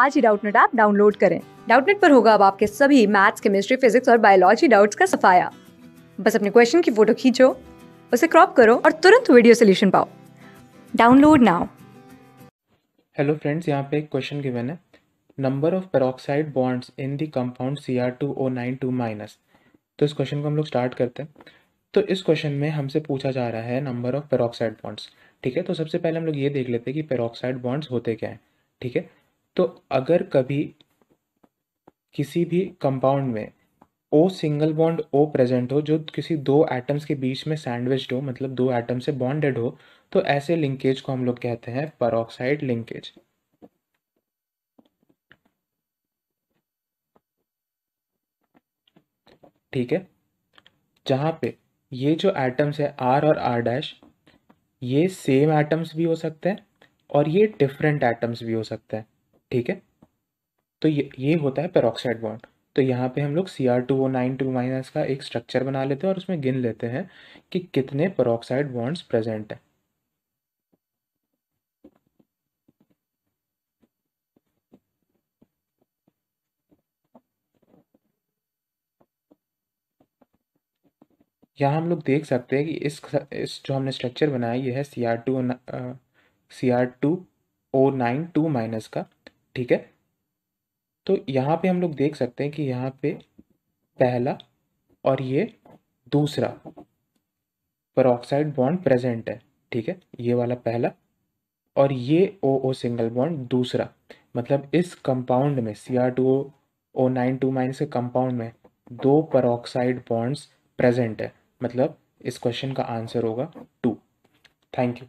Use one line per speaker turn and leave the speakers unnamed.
आज ही Doubtnut app download करें डाउटनेट पर होगा अब आपके सभी मैथ्स केमिस्ट्री फिजिक्स और बायोलॉजी डाउट्स का सफाया बस अपने क्वेश्चन की फोटो खींचो उसे क्रॉप करो और तुरंत वीडियो सोल्यूशन पाओ डाउनलोड नाउ
हेलो फ्रेंड्स यहाँ पे एक क्वेश्चन गिवन है number of peroxide bonds in the compound C R two O nine two minus तो इस क्वेश्चन को हम लोग स्टार्ट करते हैं तो इस क्वेश्चन में हमसे पूछा जा रहा है नंबर ऑफ पेरोक्साइड बॉन्ड्स ठीक है तो सबसे पहले हम लोग ये देख लेते हैं कि पेरोक्साइड बॉन्ड्स होते क्या हैं ठीक है तो अगर कभी किसी भी कंपाउंड में O single bond O present हो जो किसी दो एटम्स के बीच में सैंडविच्ड हो मतलब दो एटम से बॉन्डेड हो तो ऐसे लिंकेज को हम लोग कहते हैं परऑक्साइड लिंकेज ठीक है जहाँ पे ये जो एटम्स है आर और आर डैश ये सेम एटम्स भी हो सकते हैं और ये डिफरेंट एटम्स भी हो सकते हैं ठीक है तो ये ये होता है पेरोक्साइड बॉन्ड तो यहाँ पे हम लोग C R two O nine two minus का एक स्ट्रक्चर बना लेते हैं और उसमें गिन लेते हैं कि कितने पेरोक्साइड बॉन्ड्स प्रेजेंट हैं यहाँ हम लोग देख सकते हैं कि इस इस जो हमने स्ट्रक्चर बनाया ये है C R two C R two O nine two minus का ठीक है तो यहाँ पे हम लोग देख सकते हैं कि यहाँ पे पहला और ये दूसरा परऑक्साइड बॉन्ड प्रेजेंट है ठीक है ये वाला पहला और ये ओ ओ सिंगल बॉन्ड दूसरा मतलब इस कंपाउंड में C R two O O nine two minus के कंपाउंड में दो परऑक्साइड बॉन्ड्स प्रेजेंट है मतलब इस क्वेश्चन का आंसर होगा टू थैंक यू